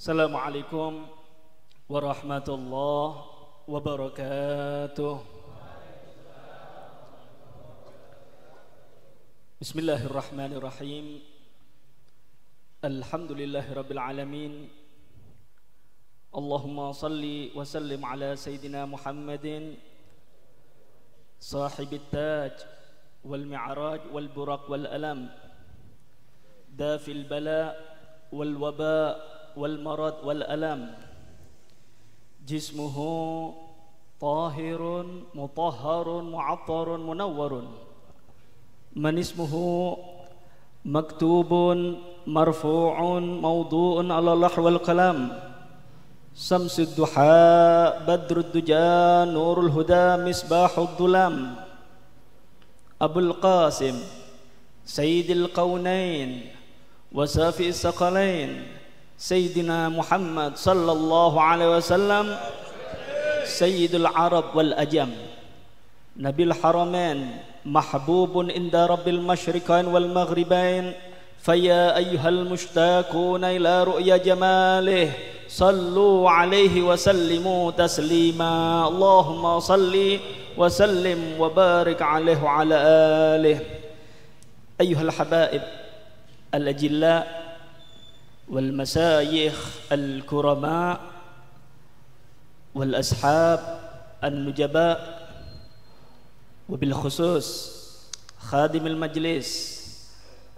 السلام عليكم ورحمة الله وبركاته بسم الله الرحمن الرحيم الحمد لله رب العالمين اللهم صل وسلم على سيدنا محمد صاحب التاج والمعراج والبرق والألم دافي البلاء والوباء والمرض والألم جسمه طاهر مطهر معطر منور من اسمه مكتوب مرفوع موضوع على اللحو والقلم شمس الضحى بدر الدجى نور الهدى مصباح الظلام أبو القاسم سيد القونين وسافي الثقلين سيدنا محمد صلى الله عليه وسلم سيد العرب والأجم نبي الحرمين محبوب عند رب المشرقين والمغربين فيا أيها المشتاقون إلى رؤيا جماله صلوا عليه وسلموا تسليما اللهم صل وسلم وبارك عليه وعلى آله أيها الحبائب الأجلاء والمشايخ الكرماء والأصحاب النجباء وبالخصوص خادم المجلس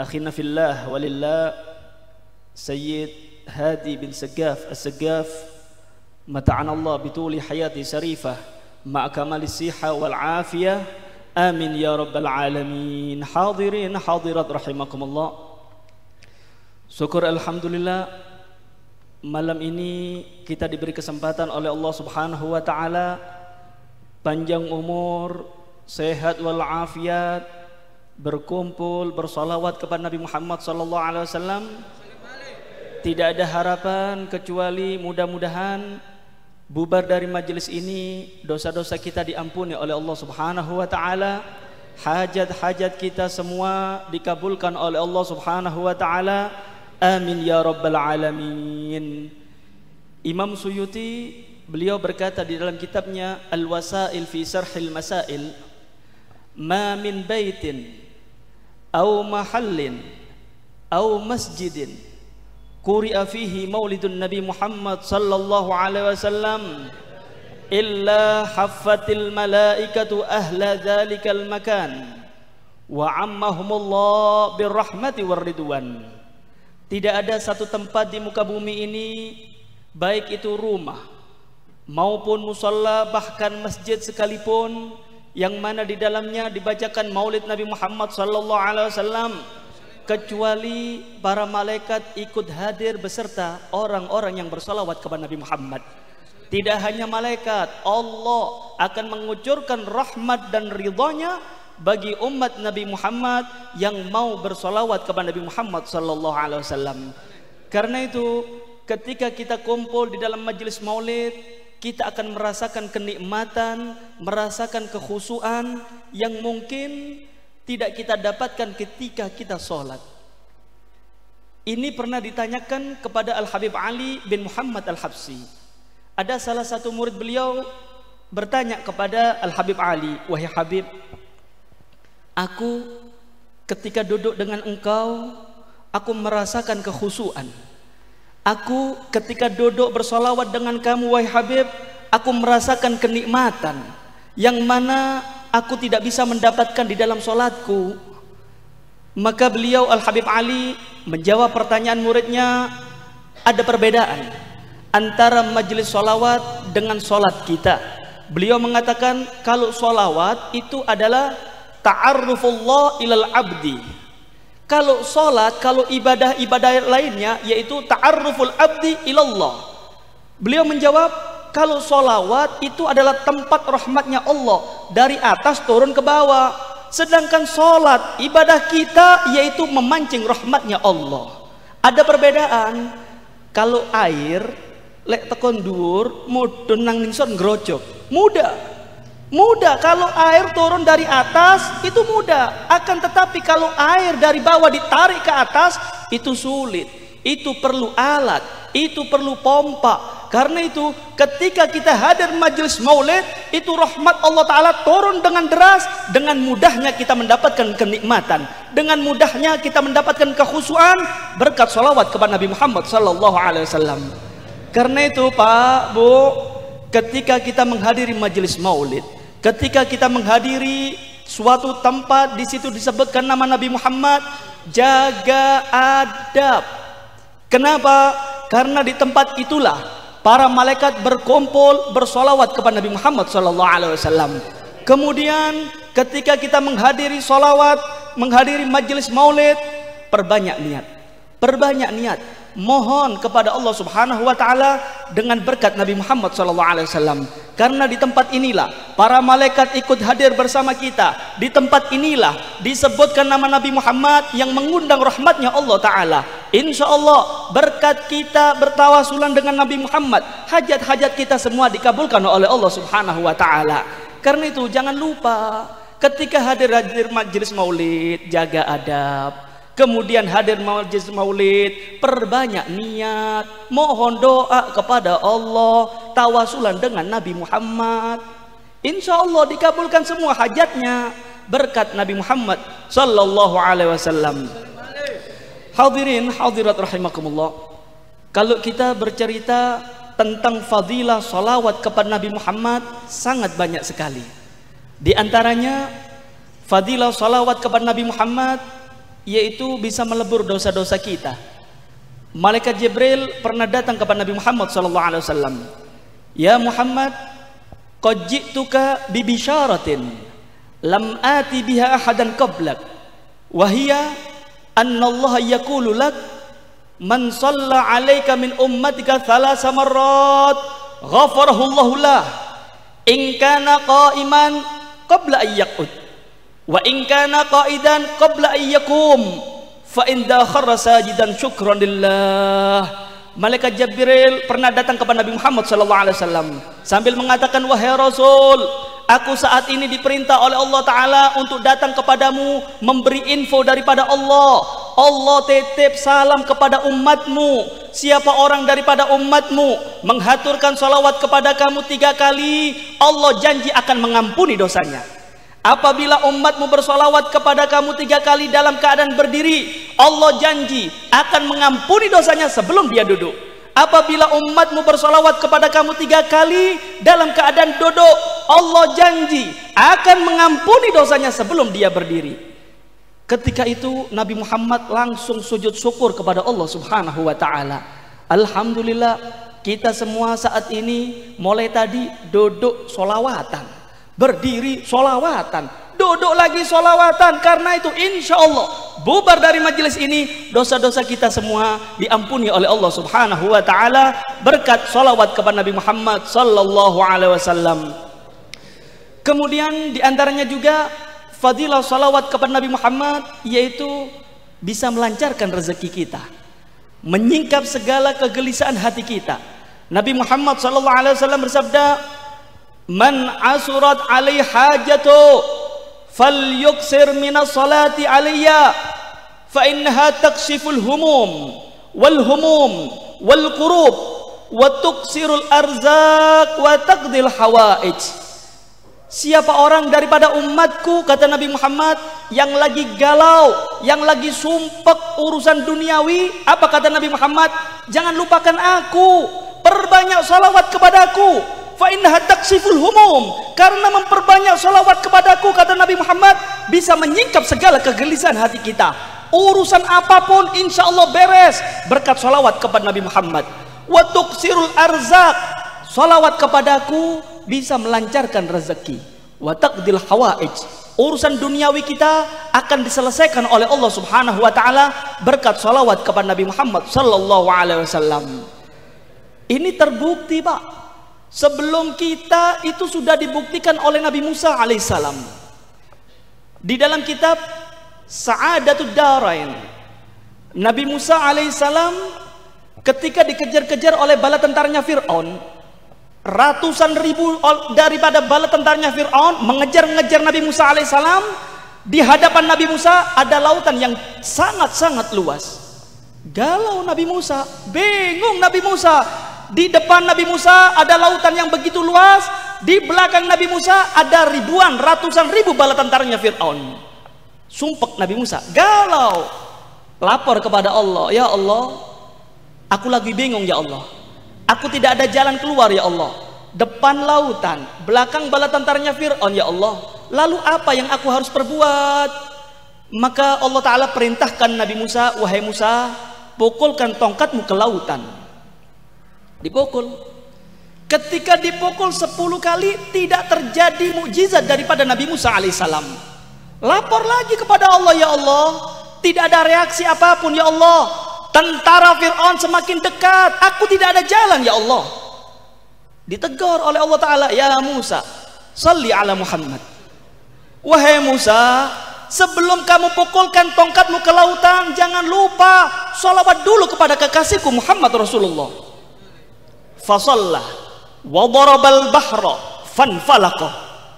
أخينا في الله ولله سيد هادي بن سقاف السقاف متعنا الله بطول حياته شريفة مع كمال الصحة والعافية آمين يا رب العالمين حاضرين حاضرات رحمكم الله Syukur alhamdulillah malam ini kita diberi kesempatan oleh Allah Subhanahu wa taala panjang umur, sehat walafiat, berkumpul, bersolawat kepada Nabi Muhammad sallallahu alaihi wasallam. Tidak ada harapan kecuali mudah-mudahan bubar dari majelis ini dosa-dosa kita diampuni oleh Allah Subhanahu wa taala. Hajat-hajat kita semua dikabulkan oleh Allah Subhanahu wa taala Amin ya rabbal alamin. Imam Suyuti beliau berkata di dalam kitabnya Al-Wasail fi Sarhil Masail, "Ma min baitin au mahallin au masjidin quri'a fihi maulidun Nabi Muhammad sallallahu alaihi wasallam illa haffatil malaikatu ahla dzalikal makan wa ammahumullah birrahmati warridwan." Tidak ada satu tempat di muka bumi ini baik itu rumah maupun musola bahkan masjid sekalipun yang mana di dalamnya dibacakan maulid Nabi Muhammad sallallahu alaihi wasallam kecuali para malaikat ikut hadir beserta orang-orang yang bersolawat kepada Nabi Muhammad. Tidak hanya malaikat, Allah akan mengucurkan rahmat dan ridhonya bagi umat Nabi Muhammad yang mau bersolawat kepada Nabi Muhammad sallallahu alaihi wasallam. Karena itu ketika kita kumpul di dalam majelis maulid, kita akan merasakan kenikmatan, merasakan kekhusuan yang mungkin tidak kita dapatkan ketika kita sholat. Ini pernah ditanyakan kepada Al-Habib Ali bin Muhammad Al-Habsi. Ada salah satu murid beliau bertanya kepada Al-Habib Ali, "Wahai Habib, Aku ketika duduk dengan engkau, aku merasakan kekhusuan. Aku ketika duduk bersolawat dengan kamu wahai Habib, aku merasakan kenikmatan yang mana aku tidak bisa mendapatkan di dalam solatku. Maka beliau Al-Habib Ali menjawab pertanyaan muridnya, ada perbedaan antara majelis solawat dengan solat kita. Beliau mengatakan kalau solawat itu adalah ta'arrufullah ilal abdi kalau sholat, kalau ibadah-ibadah lainnya yaitu ta'arruful abdi ilallah beliau menjawab kalau sholawat itu adalah tempat rahmatnya Allah dari atas turun ke bawah sedangkan sholat ibadah kita yaitu memancing rahmatnya Allah ada perbedaan kalau air lek tekon dhuwur mudun nang ningson ngrojok mudah Mudah kalau air turun dari atas itu mudah, akan tetapi kalau air dari bawah ditarik ke atas itu sulit. Itu perlu alat, itu perlu pompa. Karena itu ketika kita hadir majelis maulid itu rahmat Allah taala turun dengan deras, dengan mudahnya kita mendapatkan kenikmatan, dengan mudahnya kita mendapatkan kekhusuan berkat salawat kepada Nabi Muhammad sallallahu alaihi wasallam. Karena itu Pak, Bu, ketika kita menghadiri majelis maulid Ketika kita menghadiri suatu tempat di situ disebutkan nama Nabi Muhammad, jaga adab. Kenapa? Karena di tempat itulah para malaikat berkumpul bersolawat kepada Nabi Muhammad Sallallahu Alaihi Wasallam. Kemudian ketika kita menghadiri solawat, menghadiri majelis maulid, perbanyak niat, perbanyak niat. Mohon kepada Allah Subhanahu Wa Taala dengan berkat Nabi Muhammad Sallallahu Alaihi Wasallam. Karena di tempat inilah para malaikat ikut hadir bersama kita. Di tempat inilah disebutkan nama Nabi Muhammad yang mengundang rahmatnya Allah Ta'ala. Insya Allah berkat kita bertawasulan dengan Nabi Muhammad. Hajat-hajat kita semua dikabulkan oleh Allah Subhanahu Wa Ta'ala. Karena itu jangan lupa ketika hadir-hadir majelis maulid jaga adab kemudian hadir majlis maulid, perbanyak niat, mohon doa kepada Allah, tawasulan dengan Nabi Muhammad. Insya Allah dikabulkan semua hajatnya berkat Nabi Muhammad Sallallahu Alaihi Wasallam. Hadirin hadirat rahimakumullah. Kalau kita bercerita tentang fadilah salawat kepada Nabi Muhammad sangat banyak sekali. Di antaranya fadilah salawat kepada Nabi Muhammad yaitu bisa melebur dosa-dosa kita. Malaikat Jibril pernah datang kepada Nabi Muhammad sallallahu alaihi wasallam. Ya Muhammad, qad ji'tuka bi bisyaratin lam ati biha ahadan qablak. Wa hiya anna yaqulu lak man shalla 'alaika min ummatika thalasa marrat ghafarahu Allahu lah in kana qa'iman qabla ayyaqut wa in kana qaidan qabla ayyakum fa in dakharra sajidan syukran lillah malaikat Jibril pernah datang kepada Nabi Muhammad sallallahu alaihi wasallam sambil mengatakan wahai Rasul aku saat ini diperintah oleh Allah taala untuk datang kepadamu memberi info daripada Allah Allah titip salam kepada umatmu siapa orang daripada umatmu menghaturkan salawat kepada kamu tiga kali Allah janji akan mengampuni dosanya Apabila umatmu bersolawat kepada kamu tiga kali dalam keadaan berdiri, Allah janji akan mengampuni dosanya sebelum dia duduk. Apabila umatmu bersolawat kepada kamu tiga kali dalam keadaan duduk, Allah janji akan mengampuni dosanya sebelum dia berdiri. Ketika itu Nabi Muhammad langsung sujud syukur kepada Allah Subhanahu wa taala. Alhamdulillah kita semua saat ini mulai tadi duduk solawatan berdiri solawatan duduk lagi solawatan karena itu insya Allah bubar dari majelis ini dosa-dosa kita semua diampuni oleh Allah subhanahu wa ta'ala berkat solawat kepada Nabi Muhammad sallallahu alaihi wasallam kemudian diantaranya juga fadilah solawat kepada Nabi Muhammad yaitu bisa melancarkan rezeki kita menyingkap segala kegelisahan hati kita Nabi Muhammad sallallahu alaihi wasallam bersabda Man asurat alai hajatu fal yuksir minas salati aliyya fa innaha takshiful humum wal humum wal qurub wa tuksirul arzak wa taqdil hawaij Siapa orang daripada umatku kata Nabi Muhammad yang lagi galau, yang lagi sumpek urusan duniawi, apa kata Nabi Muhammad? Jangan lupakan aku, perbanyak salawat kepadaku, fa innaha taksiful humum karena memperbanyak sholawat kepadaku kata Nabi Muhammad bisa menyingkap segala kegelisahan hati kita urusan apapun insya Allah beres berkat salawat kepada Nabi Muhammad wa tuksirul arzak sholawat kepadaku bisa melancarkan rezeki wa taqdil hawaij urusan duniawi kita akan diselesaikan oleh Allah Subhanahu wa taala berkat salawat kepada Nabi Muhammad sallallahu alaihi wasallam ini terbukti Pak Sebelum kita itu sudah dibuktikan oleh Nabi Musa alaihissalam. Di dalam kitab Sa'adatud Darain. Nabi Musa alaihissalam ketika dikejar-kejar oleh bala tentaranya Fir'aun. Ratusan ribu daripada bala tentaranya Fir'aun mengejar-ngejar Nabi Musa alaihissalam. Di hadapan Nabi Musa ada lautan yang sangat-sangat luas. Galau Nabi Musa, bingung Nabi Musa di depan Nabi Musa ada lautan yang begitu luas. Di belakang Nabi Musa ada ribuan, ratusan ribu bala tentaranya Fir'aun. Sumpek Nabi Musa. Galau. Lapor kepada Allah. Ya Allah, aku lagi bingung ya Allah. Aku tidak ada jalan keluar ya Allah. Depan lautan, belakang bala tentaranya Fir'aun ya Allah. Lalu apa yang aku harus perbuat? Maka Allah Ta'ala perintahkan Nabi Musa, Wahai Musa, pukulkan tongkatmu ke lautan dipukul. Ketika dipukul 10 kali tidak terjadi mukjizat daripada Nabi Musa alaihissalam. Lapor lagi kepada Allah ya Allah, tidak ada reaksi apapun ya Allah. Tentara Fir'aun semakin dekat, aku tidak ada jalan ya Allah. Ditegur oleh Allah Ta'ala, ya Musa, salli ala Muhammad. Wahai Musa, sebelum kamu pukulkan tongkatmu ke lautan, jangan lupa salawat dulu kepada kekasihku Muhammad Rasulullah. Fasallah wa darabal bahra fanfalaqa.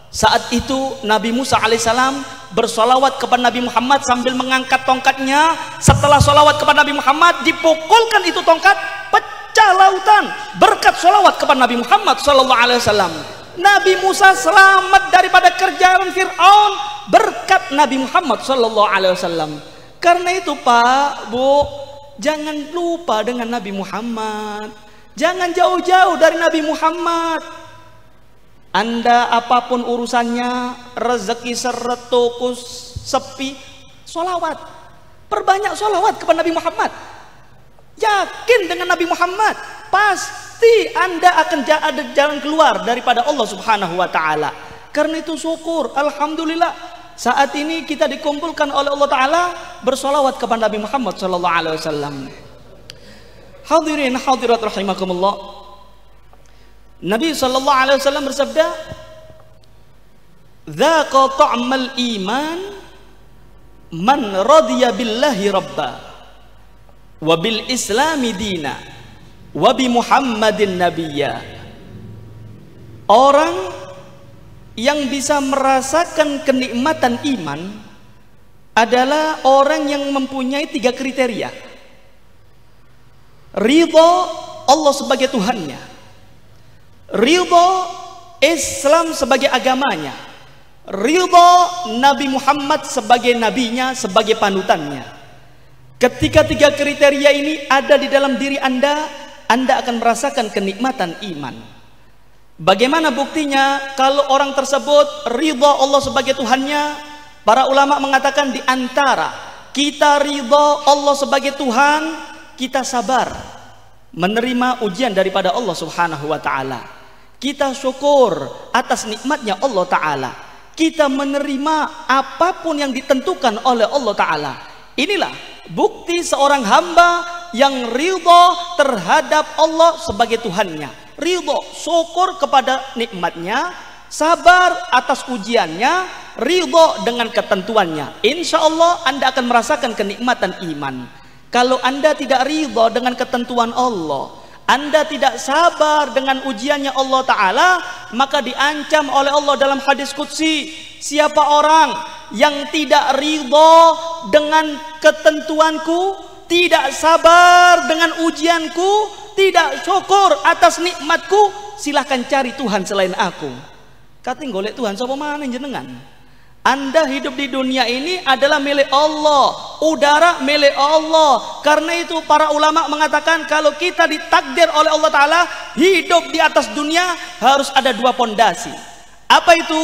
Saat itu Nabi Musa alaihissalam bersolawat kepada Nabi Muhammad sambil mengangkat tongkatnya. Setelah solawat kepada Nabi Muhammad dipukulkan itu tongkat pecah lautan berkat solawat kepada Nabi Muhammad sallallahu alaihi wasallam. Nabi Musa selamat daripada kerjaan Fir'aun berkat Nabi Muhammad sallallahu alaihi wasallam. Karena itu Pak, Bu, jangan lupa dengan Nabi Muhammad. Jangan jauh-jauh dari Nabi Muhammad. Anda apapun urusannya, rezeki seret, sepi, solawat. Perbanyak solawat kepada Nabi Muhammad. Yakin dengan Nabi Muhammad, pasti Anda akan ada jalan keluar daripada Allah Subhanahu wa taala. Karena itu syukur, alhamdulillah saat ini kita dikumpulkan oleh Allah taala bersolawat kepada Nabi Muhammad sallallahu alaihi wasallam. Hadirin hadirat rahimakumullah. Nabi sallallahu alaihi wasallam bersabda, "Dzaqa ta'mal iman man radiya billahi rabba wa bil islami dina wa bi Muhammadin nabiyya." Orang yang bisa merasakan kenikmatan iman adalah orang yang mempunyai tiga kriteria Ridho Allah sebagai Tuhannya. Ridho Islam sebagai agamanya. Ridho Nabi Muhammad sebagai nabinya, sebagai panutannya. Ketika tiga kriteria ini ada di dalam diri Anda, Anda akan merasakan kenikmatan iman. Bagaimana buktinya kalau orang tersebut ridho Allah sebagai Tuhannya, Para ulama mengatakan di antara kita ridho Allah sebagai Tuhan kita sabar menerima ujian daripada Allah Subhanahu wa taala. Kita syukur atas nikmatnya Allah taala. Kita menerima apapun yang ditentukan oleh Allah taala. Inilah bukti seorang hamba yang ridho terhadap Allah sebagai Tuhannya. Ridho, syukur kepada nikmatnya, sabar atas ujiannya, ridho dengan ketentuannya. Insya Allah Anda akan merasakan kenikmatan iman. Kalau Anda tidak ridho dengan ketentuan Allah, anda tidak sabar dengan ujiannya Allah Ta'ala Maka diancam oleh Allah dalam hadis Qudsi Siapa orang yang tidak ridho dengan ketentuanku Tidak sabar dengan ujianku Tidak syukur atas nikmatku Silahkan cari Tuhan selain aku Kating golek Tuhan siapa mana jenengan anda hidup di dunia ini adalah milik Allah, udara milik Allah. Karena itu para ulama mengatakan kalau kita ditakdir oleh Allah taala hidup di atas dunia harus ada dua pondasi. Apa itu?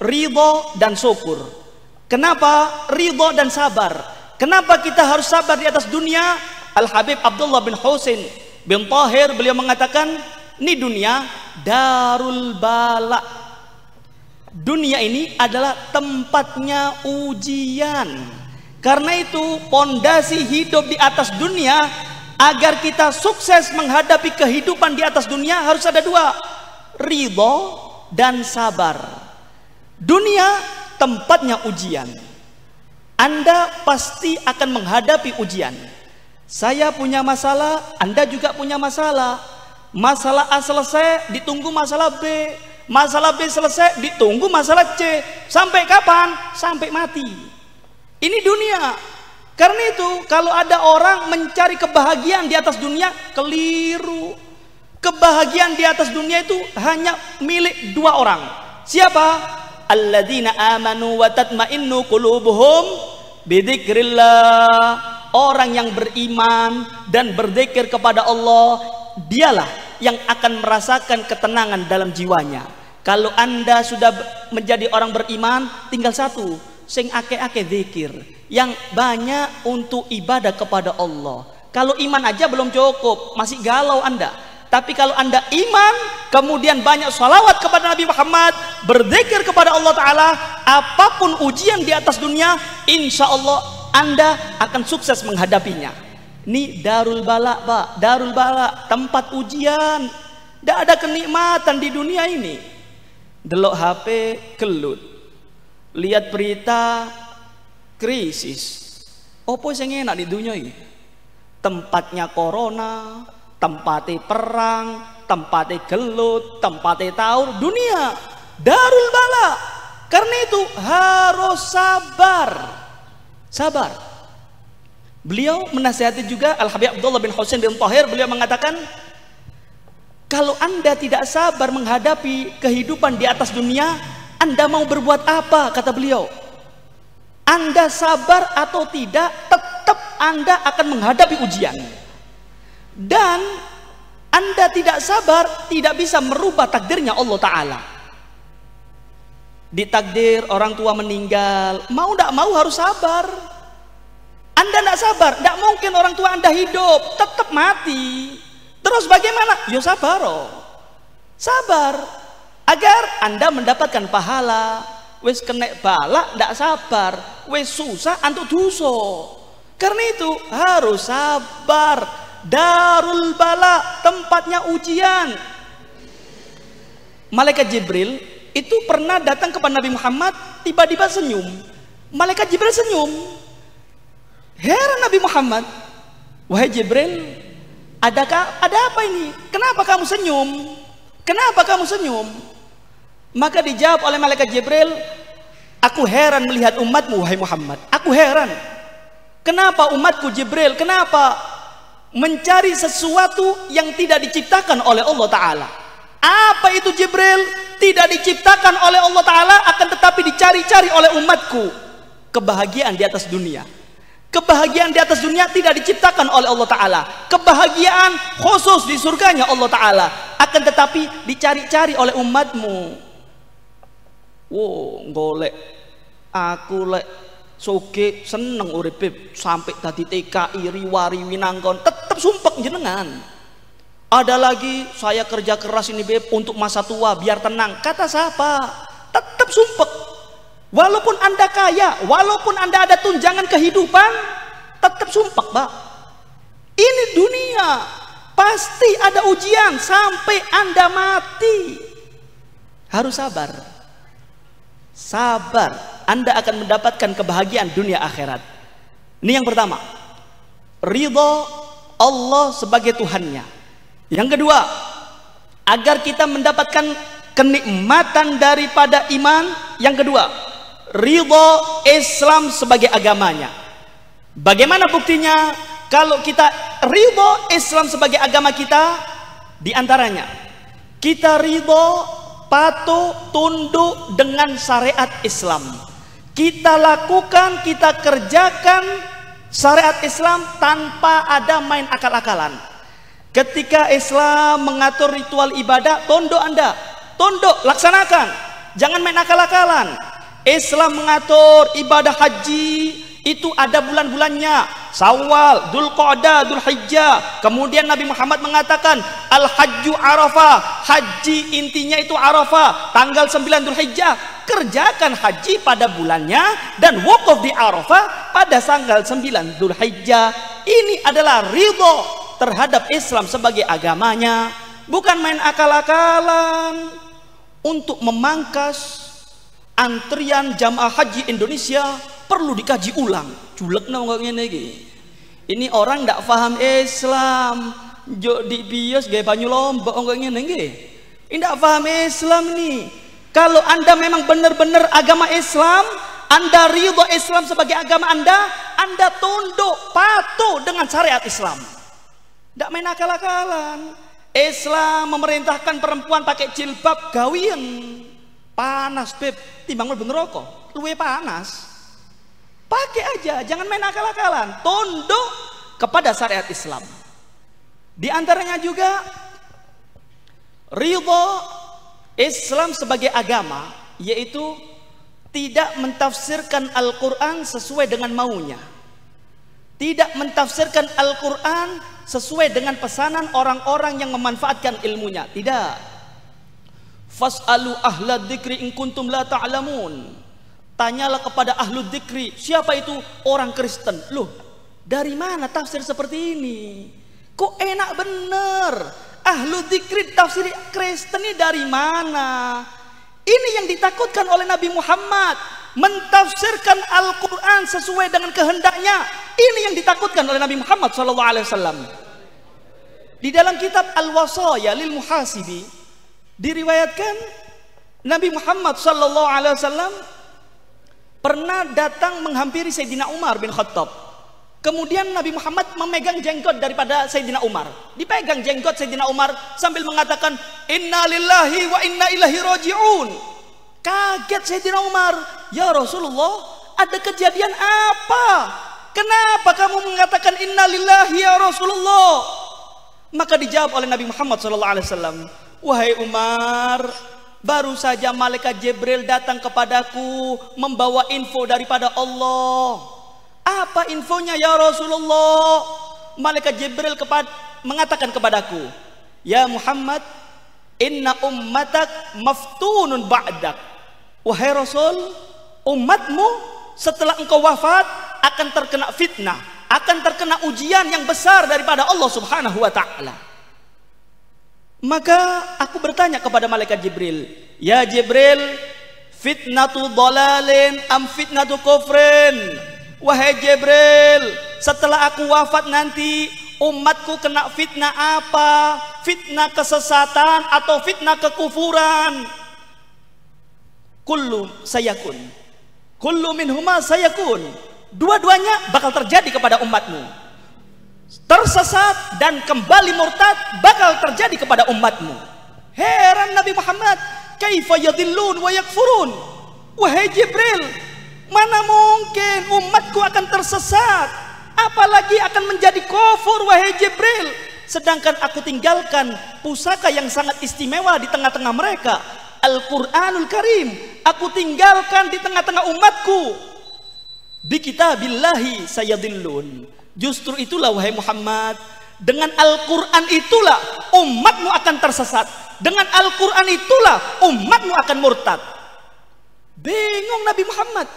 Ridho dan syukur. Kenapa ridho dan sabar? Kenapa kita harus sabar di atas dunia? Al Habib Abdullah bin Husain bin Tahir beliau mengatakan, "Ini dunia darul balak." dunia ini adalah tempatnya ujian. Karena itu, pondasi hidup di atas dunia agar kita sukses menghadapi kehidupan di atas dunia harus ada dua: ridho dan sabar. Dunia tempatnya ujian. Anda pasti akan menghadapi ujian. Saya punya masalah, Anda juga punya masalah. Masalah A selesai, ditunggu masalah B Masalah B selesai, ditunggu masalah C. Sampai kapan? Sampai mati. Ini dunia. Karena itu, kalau ada orang mencari kebahagiaan di atas dunia, keliru. Kebahagiaan di atas dunia itu hanya milik dua orang. Siapa? Alladzina amanu wa tatma'innu qulubuhum bidzikrillah. Orang yang beriman dan berzikir kepada Allah, dialah yang akan merasakan ketenangan dalam jiwanya kalau anda sudah menjadi orang beriman tinggal satu sing ake-ake zikir yang banyak untuk ibadah kepada Allah kalau iman aja belum cukup masih galau anda tapi kalau anda iman kemudian banyak salawat kepada Nabi Muhammad berzikir kepada Allah Ta'ala apapun ujian di atas dunia insya Allah anda akan sukses menghadapinya ini darul balak pak, darul balak tempat ujian. Tidak ada kenikmatan di dunia ini. Delok HP kelut, lihat berita krisis. Apa yang enak di dunia ini? Tempatnya corona, tempatnya perang, tempatnya gelut, tempatnya taur. Dunia darul balak. Karena itu harus sabar. Sabar. Beliau menasihati juga Al-Habib Abdullah bin Husain bin Tahir, beliau mengatakan, kalau Anda tidak sabar menghadapi kehidupan di atas dunia, Anda mau berbuat apa? Kata beliau. Anda sabar atau tidak, tetap Anda akan menghadapi ujian. Dan Anda tidak sabar, tidak bisa merubah takdirnya Allah Ta'ala. Di takdir orang tua meninggal, mau tidak mau harus sabar. Anda tidak sabar, tidak mungkin orang tua Anda hidup, tetap mati. Terus bagaimana? Yo sabar, oh. sabar agar Anda mendapatkan pahala. Wes kena balak, tidak sabar. Wes susah, antuk duso. Karena itu harus sabar. Darul bala tempatnya ujian. Malaikat Jibril itu pernah datang kepada Nabi Muhammad tiba-tiba senyum. Malaikat Jibril senyum. Heran Nabi Muhammad, wahai Jibril, adakah ada apa ini? Kenapa kamu senyum? Kenapa kamu senyum? Maka dijawab oleh malaikat Jibril, aku heran melihat umatmu wahai Muhammad. Aku heran. Kenapa umatku Jibril? Kenapa mencari sesuatu yang tidak diciptakan oleh Allah taala? Apa itu Jibril? Tidak diciptakan oleh Allah taala akan tetapi dicari-cari oleh umatku kebahagiaan di atas dunia. Kebahagiaan di atas dunia tidak diciptakan oleh Allah Ta'ala. Kebahagiaan khusus di surganya Allah Ta'ala. Akan tetapi dicari-cari oleh umatmu. Wow, golek. Aku lek soge seneng uripe sampai tadi TKI riwari winangkon tetap sumpek jenengan. Ada lagi saya kerja keras ini beb untuk masa tua biar tenang. Kata siapa? Tetap sumpek Walaupun Anda kaya, walaupun Anda ada tunjangan kehidupan, tetap sumpah, Pak. Ini dunia. Pasti ada ujian sampai Anda mati. Harus sabar. Sabar. Anda akan mendapatkan kebahagiaan dunia akhirat. Ini yang pertama. Ridho Allah sebagai Tuhannya. Yang kedua, agar kita mendapatkan kenikmatan daripada iman. Yang kedua, ridho Islam sebagai agamanya. Bagaimana buktinya? Kalau kita ridho Islam sebagai agama kita, diantaranya kita ridho patuh tunduk dengan syariat Islam. Kita lakukan, kita kerjakan syariat Islam tanpa ada main akal-akalan. Ketika Islam mengatur ritual ibadah, tunduk Anda, tunduk, laksanakan. Jangan main akal-akalan. Islam mengatur ibadah haji itu ada bulan-bulannya Sawal, Dhul Qa'dah, Hijjah kemudian Nabi Muhammad mengatakan Al Hajju Arafah haji intinya itu Arafah tanggal 9 Dhul kerjakan haji pada bulannya dan wukuf di Arafah pada tanggal 9 Dhul ini adalah ridho terhadap Islam sebagai agamanya bukan main akal-akalan untuk memangkas antrian jamaah haji Indonesia perlu dikaji ulang julek nang ngene iki ini orang ndak paham Islam jo di bios gaya banyu lombok kok ngene iki ini paham Islam nih kalau anda memang benar-benar agama Islam anda ridho Islam sebagai agama anda anda tunduk patuh dengan syariat Islam ndak main akal-akalan Islam memerintahkan perempuan pakai jilbab gawian Panas beb, timbang mlebu rokok. luwe panas. Pakai aja, jangan main akal-akalan. Tunduk kepada syariat Islam. Di antaranya juga ridho Islam sebagai agama yaitu tidak mentafsirkan Al-Quran sesuai dengan maunya. Tidak mentafsirkan Al-Quran sesuai dengan pesanan orang-orang yang memanfaatkan ilmunya. Tidak. Fas'alu ahla dikri in kuntum la ta'lamun. Tanyalah kepada ahlu dikri, siapa itu orang Kristen? Loh, dari mana tafsir seperti ini? Kok enak bener? Ahlu dikri tafsir Kristen ini dari mana? Ini yang ditakutkan oleh Nabi Muhammad mentafsirkan Al-Quran sesuai dengan kehendaknya. Ini yang ditakutkan oleh Nabi Muhammad SAW. Di dalam kitab Al-Wasaya lil Muhasibi Diriwayatkan Nabi Muhammad sallallahu alaihi wasallam pernah datang menghampiri Sayyidina Umar bin Khattab. Kemudian Nabi Muhammad memegang jenggot daripada Sayyidina Umar. Dipegang jenggot Sayyidina Umar sambil mengatakan, Inna lillahi wa inna ilahi roji'un. Kaget Sayyidina Umar. Ya Rasulullah, ada kejadian apa? Kenapa kamu mengatakan inna lillahi ya Rasulullah? Maka dijawab oleh Nabi Muhammad SAW. Wahai Umar, baru saja malaikat Jibril datang kepadaku membawa info daripada Allah. Apa infonya ya Rasulullah? Malaikat Jibril kepad mengatakan kepadaku, "Ya Muhammad, inna ummatak maftunun ba'dak." Wahai Rasul, umatmu setelah engkau wafat akan terkena fitnah, akan terkena ujian yang besar daripada Allah Subhanahu wa taala. Maka aku bertanya kepada malaikat Jibril, "Ya Jibril, fitnatu dolalin am fitnatu kufrin?" Wahai Jibril, setelah aku wafat nanti, umatku kena fitnah apa? Fitnah kesesatan atau fitnah kekufuran? Kullu sayakun. Kullu minhuma sayakun. Dua-duanya bakal terjadi kepada umatmu tersesat dan kembali murtad bakal terjadi kepada umatmu. Heran Nabi Muhammad, kaifa yadillun wa yakfurun? Wahai Jibril, mana mungkin umatku akan tersesat apalagi akan menjadi kofur wahai Jibril sedangkan aku tinggalkan pusaka yang sangat istimewa di tengah-tengah mereka Al-Quranul Karim aku tinggalkan di tengah-tengah umatku di kitabillahi sayadillun Justru itulah wahai Muhammad, dengan Al-Qur'an itulah umatmu akan tersesat. Dengan Al-Qur'an itulah umatmu akan murtad. Bingung Nabi Muhammad.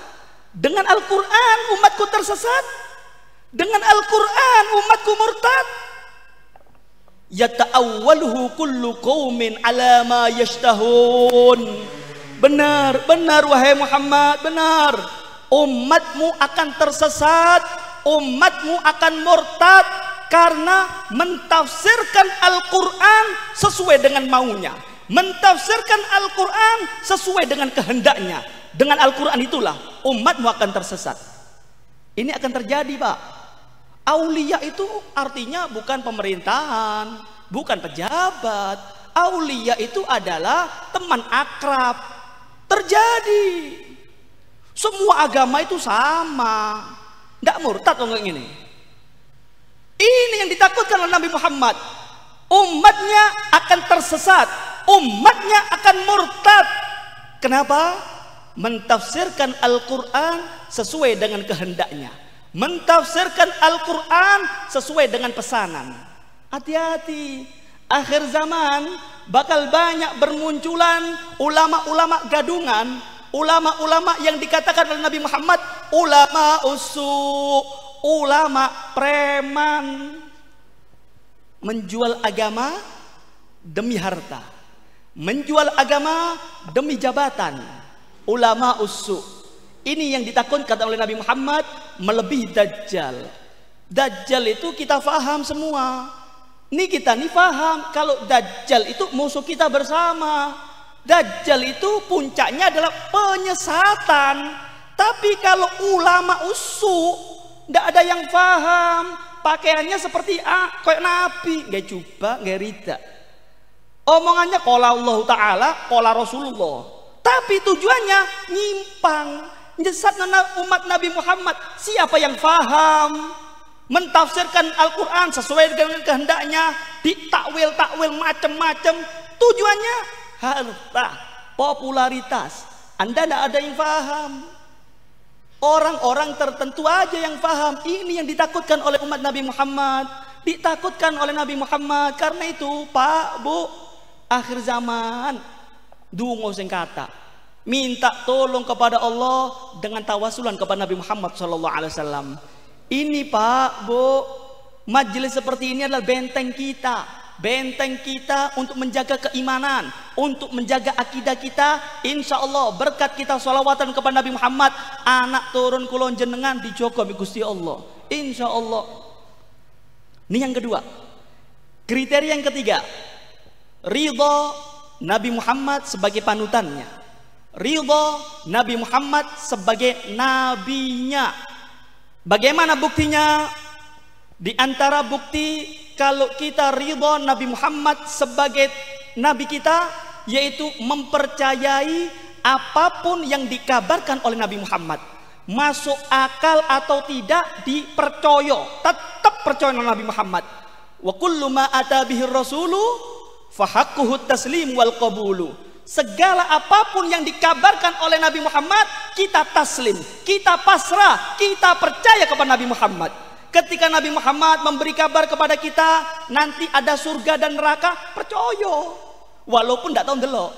Dengan Al-Qur'an umatku tersesat. Dengan Al-Qur'an umatku murtad. Yata'awwaluhu kullu qawmin ala ma yashtahun. Benar, benar wahai Muhammad, benar. Umatmu akan tersesat umatmu akan murtad karena mentafsirkan Al-Quran sesuai dengan maunya mentafsirkan Al-Quran sesuai dengan kehendaknya dengan Al-Quran itulah umatmu akan tersesat ini akan terjadi pak Aulia itu artinya bukan pemerintahan bukan pejabat Aulia itu adalah teman akrab terjadi semua agama itu sama tidak murtad orang ini. Ini yang ditakutkan oleh Nabi Muhammad. Umatnya akan tersesat, umatnya akan murtad. Kenapa? Mentafsirkan Al-Qur'an sesuai dengan kehendaknya. Mentafsirkan Al-Qur'an sesuai dengan pesanan. Hati-hati. Akhir zaman bakal banyak bermunculan ulama-ulama gadungan ulama-ulama yang dikatakan oleh Nabi Muhammad ulama usu ulama preman menjual agama demi harta menjual agama demi jabatan ulama usu ini yang ditakutkan oleh Nabi Muhammad melebihi dajjal dajjal itu kita faham semua ini kita nih faham kalau dajjal itu musuh kita bersama Dajjal itu puncaknya adalah penyesatan. Tapi kalau ulama usu, tidak ada yang paham, pakaiannya seperti ah, kayak nabi, nggak coba, nggak rida. Omongannya kola Allah Taala, kola Rasulullah. Tapi tujuannya nyimpang, nyesat umat Nabi Muhammad. Siapa yang paham? mentafsirkan Al-Quran sesuai dengan kehendaknya, ditakwil-takwil macam-macam. Tujuannya harta, popularitas. Anda tidak ada yang paham. Orang-orang tertentu aja yang paham. Ini yang ditakutkan oleh umat Nabi Muhammad. Ditakutkan oleh Nabi Muhammad. Karena itu, Pak, Bu, akhir zaman. dungu sing kata. Minta tolong kepada Allah dengan tawasulan kepada Nabi Muhammad SAW. Ini Pak, Bu, majelis seperti ini adalah benteng kita benteng kita untuk menjaga keimanan, untuk menjaga akidah kita insya Allah berkat kita sholawatan kepada Nabi Muhammad anak turun kulon jenengan di Joko Gusti Allah insya Allah ini yang kedua kriteria yang ketiga ridho Nabi Muhammad sebagai panutannya ridho Nabi Muhammad sebagai nabinya bagaimana buktinya di antara bukti kalau kita ridho Nabi Muhammad sebagai nabi kita yaitu mempercayai apapun yang dikabarkan oleh Nabi Muhammad masuk akal atau tidak dipercoyo tetap percaya dengan Nabi Muhammad wa kullu ma atabihi rasulu fahaqquhu taslim wal qabulu segala apapun yang dikabarkan oleh Nabi Muhammad kita taslim kita pasrah kita percaya kepada Nabi Muhammad ketika Nabi Muhammad memberi kabar kepada kita nanti ada surga dan neraka percaya walaupun tidak tahu delok.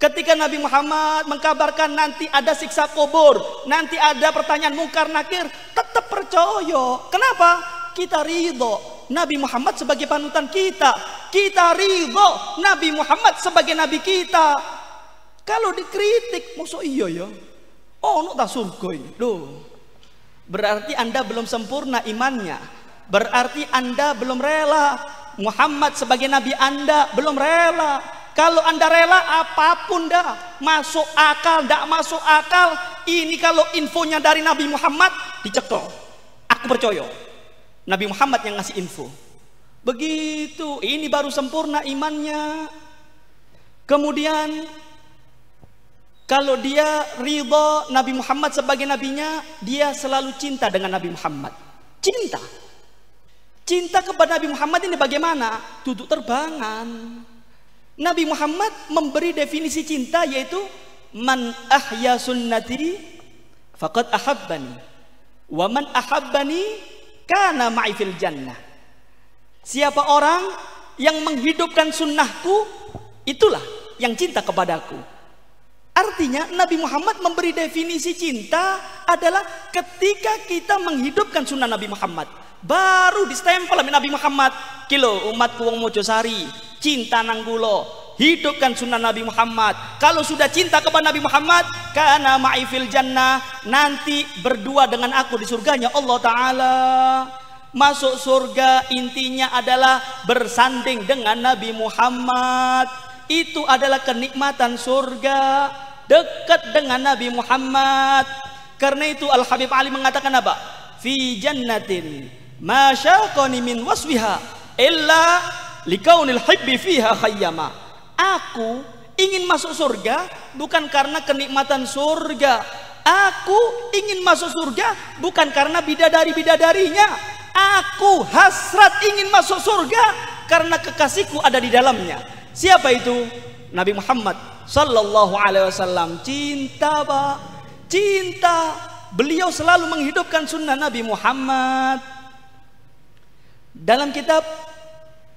Ketika Nabi Muhammad mengkabarkan nanti ada siksa kubur, nanti ada pertanyaan mungkar nakir, tetap percaya. Kenapa? Kita ridho. Nabi Muhammad sebagai panutan kita. Kita ridho Nabi Muhammad sebagai nabi kita. Kalau dikritik, musuh iyo ya. Oh, nuk tak surga Berarti Anda belum sempurna imannya. Berarti Anda belum rela Muhammad sebagai nabi Anda belum rela. Kalau Anda rela apapun dah masuk akal, tidak masuk akal. Ini kalau infonya dari Nabi Muhammad dicekel Aku percaya. Nabi Muhammad yang ngasih info. Begitu, ini baru sempurna imannya. Kemudian kalau dia ridho Nabi Muhammad sebagai nabinya, dia selalu cinta dengan Nabi Muhammad. Cinta. Cinta kepada Nabi Muhammad ini bagaimana? Duduk terbangan. Nabi Muhammad memberi definisi cinta yaitu man ahya sunnati faqad ahabbani wa man ahabbani kana ma'i fil jannah. Siapa orang yang menghidupkan sunnahku itulah yang cinta kepadaku. Artinya Nabi Muhammad memberi definisi cinta adalah ketika kita menghidupkan sunnah Nabi Muhammad baru di distempel Nabi Muhammad kilo umatku wong mojosari cinta Nanggulo hidupkan sunnah Nabi Muhammad kalau sudah cinta kepada Nabi Muhammad karena ma'ifil jannah nanti berdua dengan aku di surganya Allah Ta'ala Masuk surga intinya adalah bersanding dengan Nabi Muhammad. Itu adalah kenikmatan surga dekat dengan Nabi Muhammad. Karena itu Al Habib Ali mengatakan apa? Fi jannatin min waswiha illa likaunil hibbi fiha khayyama aku ingin masuk surga bukan karena kenikmatan surga aku ingin masuk surga bukan karena bidadari-bidadarinya aku hasrat ingin masuk surga karena kekasihku ada di dalamnya siapa itu Nabi Muhammad sallallahu alaihi wasallam cinta Pak cinta beliau selalu menghidupkan sunnah Nabi Muhammad dalam kitab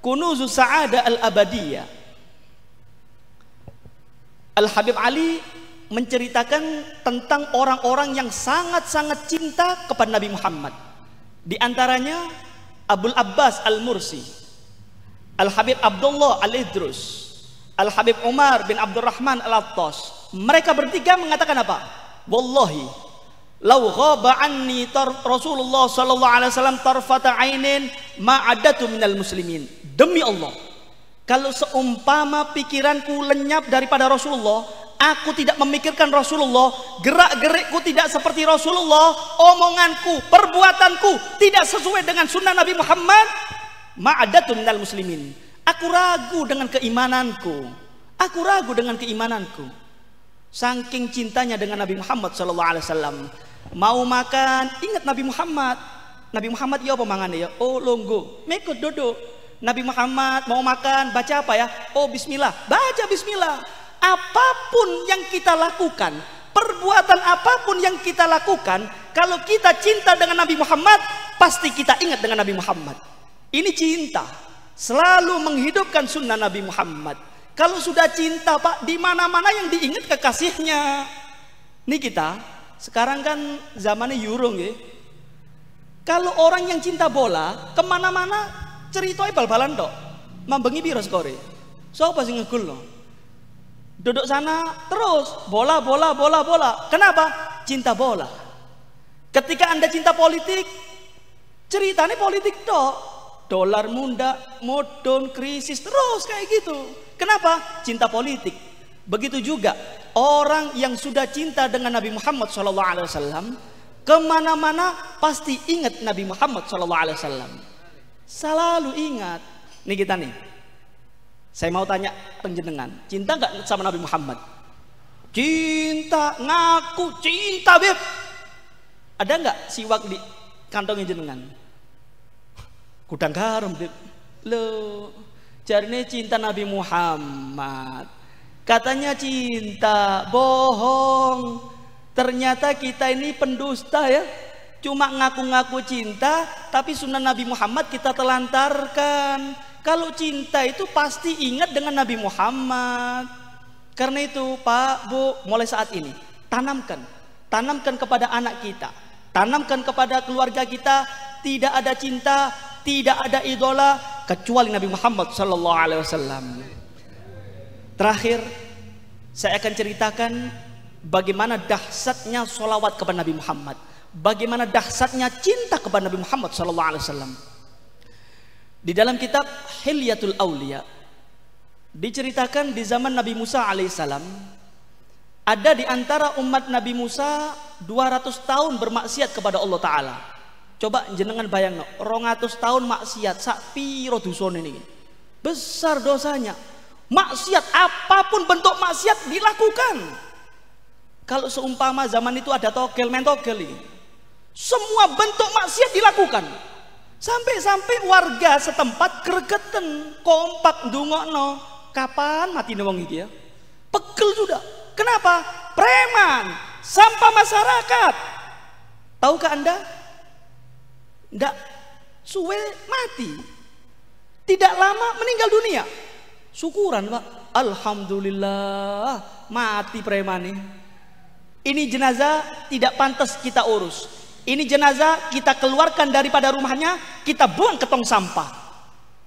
Kunuzus Sa'ada Al-Abadiyah Al-Habib Ali menceritakan tentang orang-orang yang sangat-sangat cinta kepada Nabi Muhammad. Di antaranya Abdul Abbas Al-Mursi, Al-Habib Abdullah Al-Idrus, Al-Habib Umar bin Abdurrahman Al-Attas. Mereka bertiga mengatakan apa? Wallahi, Lau ghaba anni Rasulullah sallallahu alaihi wasallam tarfata ainin ma'adatu minal muslimin. Demi Allah, kalau seumpama pikiranku lenyap daripada Rasulullah, aku tidak memikirkan Rasulullah, gerak-gerikku tidak seperti Rasulullah, omonganku, perbuatanku tidak sesuai dengan sunnah Nabi Muhammad, ma ma'adatu minal muslimin. Aku ragu dengan keimananku. Aku ragu dengan keimananku. Saking cintanya dengan Nabi Muhammad sallallahu alaihi wasallam, mau makan ingat Nabi Muhammad Nabi Muhammad ya apa mangan ya oh longgo mekut dodo Nabi Muhammad mau makan baca apa ya oh bismillah baca bismillah apapun yang kita lakukan perbuatan apapun yang kita lakukan kalau kita cinta dengan Nabi Muhammad pasti kita ingat dengan Nabi Muhammad ini cinta selalu menghidupkan sunnah Nabi Muhammad kalau sudah cinta pak di mana mana yang diingat kekasihnya ini kita sekarang kan zamannya yurung ya. Kalau orang yang cinta bola, kemana-mana ceritanya bal-balan dok. Mambengi biro skori. So pasti ngegul no. Duduk sana terus bola bola bola bola. Kenapa? Cinta bola. Ketika anda cinta politik, ceritanya politik dok. Dolar munda, modon, krisis terus kayak gitu. Kenapa? Cinta politik Begitu juga orang yang sudah cinta dengan Nabi Muhammad SAW kemana-mana pasti ingat Nabi Muhammad SAW. Selalu ingat. Nih kita nih. Saya mau tanya penjenengan, cinta nggak sama Nabi Muhammad? Cinta, ngaku cinta beb. Ada nggak siwak di kantongnya jenengan? Kudang garam beb. Lo, jarine cinta Nabi Muhammad Katanya cinta, bohong. Ternyata kita ini pendusta ya. Cuma ngaku-ngaku cinta, tapi sunnah Nabi Muhammad kita telantarkan. Kalau cinta itu pasti ingat dengan Nabi Muhammad. Karena itu Pak, Bu, mulai saat ini tanamkan. Tanamkan kepada anak kita. Tanamkan kepada keluarga kita. Tidak ada cinta, tidak ada idola kecuali Nabi Muhammad Sallallahu Alaihi Wasallam. Terakhir, saya akan ceritakan bagaimana dahsyatnya solawat kepada Nabi Muhammad. Bagaimana dahsyatnya cinta kepada Nabi Muhammad Sallallahu Alaihi Wasallam. Di dalam kitab Hilyatul Aulia diceritakan di zaman Nabi Musa alaihissalam ada di antara umat Nabi Musa 200 tahun bermaksiat kepada Allah Taala. Coba jenengan bayang, 200 tahun maksiat sak piro ini. Besar dosanya, Maksiat, apapun bentuk maksiat dilakukan. Kalau seumpama zaman itu ada togel, main togel ini. Semua bentuk maksiat dilakukan. Sampai-sampai warga setempat gregeten, kompak ndungokno, kapan mati wong iki ya? Pegel sudah. Kenapa? Preman, sampah masyarakat. Tahukah Anda? Ndak suwe mati. Tidak lama meninggal dunia. Syukuran pak. Alhamdulillah mati preman ini. Ini jenazah tidak pantas kita urus. Ini jenazah kita keluarkan daripada rumahnya, kita buang ke tong sampah.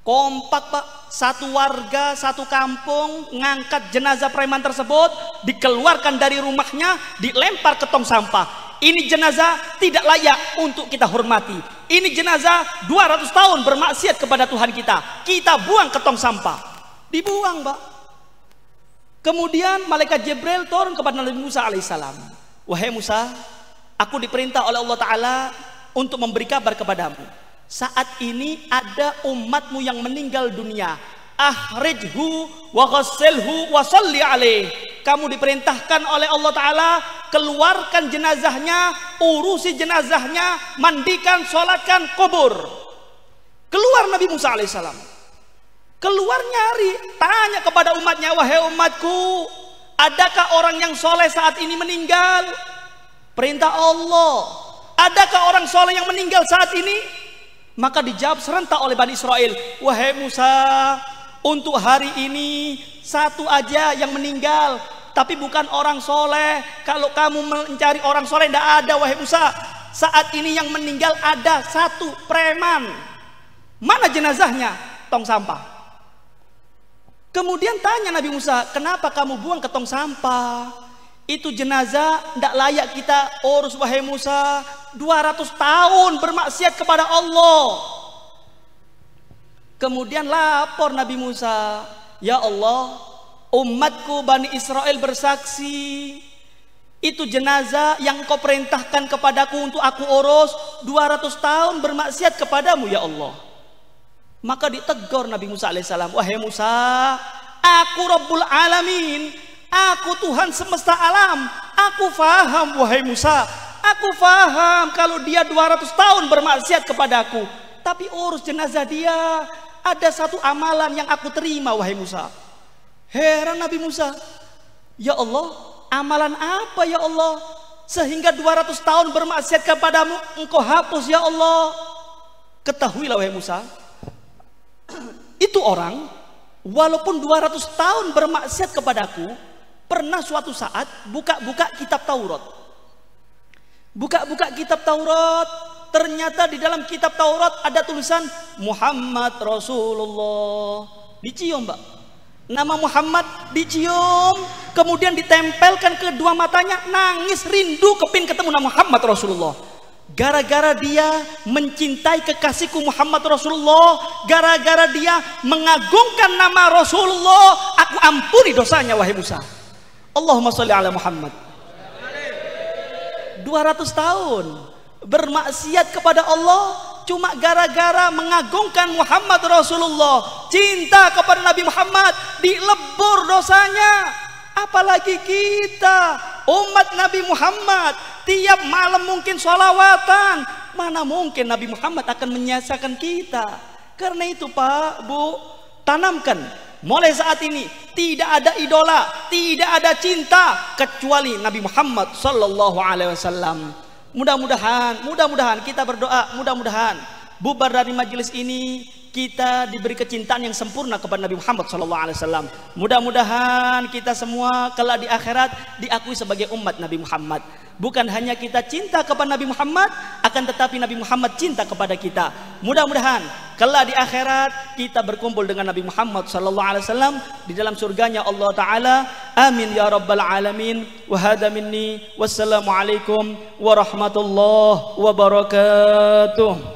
Kompak pak, satu warga, satu kampung ngangkat jenazah preman tersebut, dikeluarkan dari rumahnya, dilempar ke tong sampah. Ini jenazah tidak layak untuk kita hormati. Ini jenazah 200 tahun bermaksiat kepada Tuhan kita. Kita buang ke tong sampah. Dibuang, Pak. Kemudian malaikat Jibril turun kepada Nabi Musa alaihissalam. Wahai Musa, aku diperintah oleh Allah Ta'ala untuk memberi kabar kepadamu. Saat ini ada umatmu yang meninggal dunia. Ahrijhu wa ghassilhu wa salli alaih. Kamu diperintahkan oleh Allah Ta'ala keluarkan jenazahnya, urusi jenazahnya, mandikan, sholatkan, kubur. Keluar Nabi Musa alaihissalam. Keluar nyari, tanya kepada umatnya, wahai umatku, adakah orang yang soleh saat ini meninggal? Perintah Allah, adakah orang soleh yang meninggal saat ini? Maka dijawab serentak oleh Bani Israel, wahai Musa, untuk hari ini satu aja yang meninggal, tapi bukan orang soleh. Kalau kamu mencari orang soleh, tidak ada wahai Musa. Saat ini yang meninggal ada satu preman. Mana jenazahnya? Tong sampah. Kemudian tanya Nabi Musa, kenapa kamu buang ke tong sampah? Itu jenazah tidak layak kita urus wahai Musa. 200 tahun bermaksiat kepada Allah. Kemudian lapor Nabi Musa, Ya Allah, umatku Bani Israel bersaksi. Itu jenazah yang kau perintahkan kepadaku untuk aku urus 200 tahun bermaksiat kepadamu ya Allah. Maka ditegur Nabi Musa alaihissalam, wahai Musa, aku Rabbul Alamin, aku Tuhan semesta alam, aku faham wahai Musa, aku faham kalau dia 200 tahun bermaksiat kepadaku, tapi urus jenazah dia, ada satu amalan yang aku terima wahai Musa. Heran Nabi Musa, ya Allah, amalan apa ya Allah? Sehingga 200 tahun bermaksiat kepadamu, engkau hapus ya Allah. Ketahuilah wahai Musa, itu orang walaupun 200 tahun bermaksiat kepadaku pernah suatu saat buka-buka kitab Taurat. Buka-buka kitab Taurat, ternyata di dalam kitab Taurat ada tulisan Muhammad Rasulullah. Dicium, Mbak. Nama Muhammad dicium, kemudian ditempelkan kedua matanya, nangis rindu kepin ketemu nama Muhammad Rasulullah. Gara-gara dia mencintai kekasihku Muhammad Rasulullah, gara-gara dia mengagungkan nama Rasulullah, aku ampuni dosanya wahai Musa. Allahumma sholli ala Muhammad. 200 tahun bermaksiat kepada Allah cuma gara-gara mengagungkan Muhammad Rasulullah, cinta kepada Nabi Muhammad, dilebur dosanya. Apalagi kita umat Nabi Muhammad Tiap malam mungkin sholawatan. Mana mungkin Nabi Muhammad akan menyiasakan kita. Karena itu Pak, Bu, tanamkan. Mulai saat ini tidak ada idola, tidak ada cinta kecuali Nabi Muhammad sallallahu alaihi wasallam. Mudah-mudahan, mudah-mudahan kita berdoa, mudah-mudahan bubar dari majelis ini kita diberi kecintaan yang sempurna kepada Nabi Muhammad SAW. Mudah-mudahan kita semua kelak di akhirat diakui sebagai umat Nabi Muhammad. Bukan hanya kita cinta kepada Nabi Muhammad, akan tetapi Nabi Muhammad cinta kepada kita. Mudah-mudahan kelak di akhirat kita berkumpul dengan Nabi Muhammad SAW di dalam surganya Allah Taala. Amin ya rabbal alamin. Wahada minni. alaikum warahmatullahi wabarakatuh.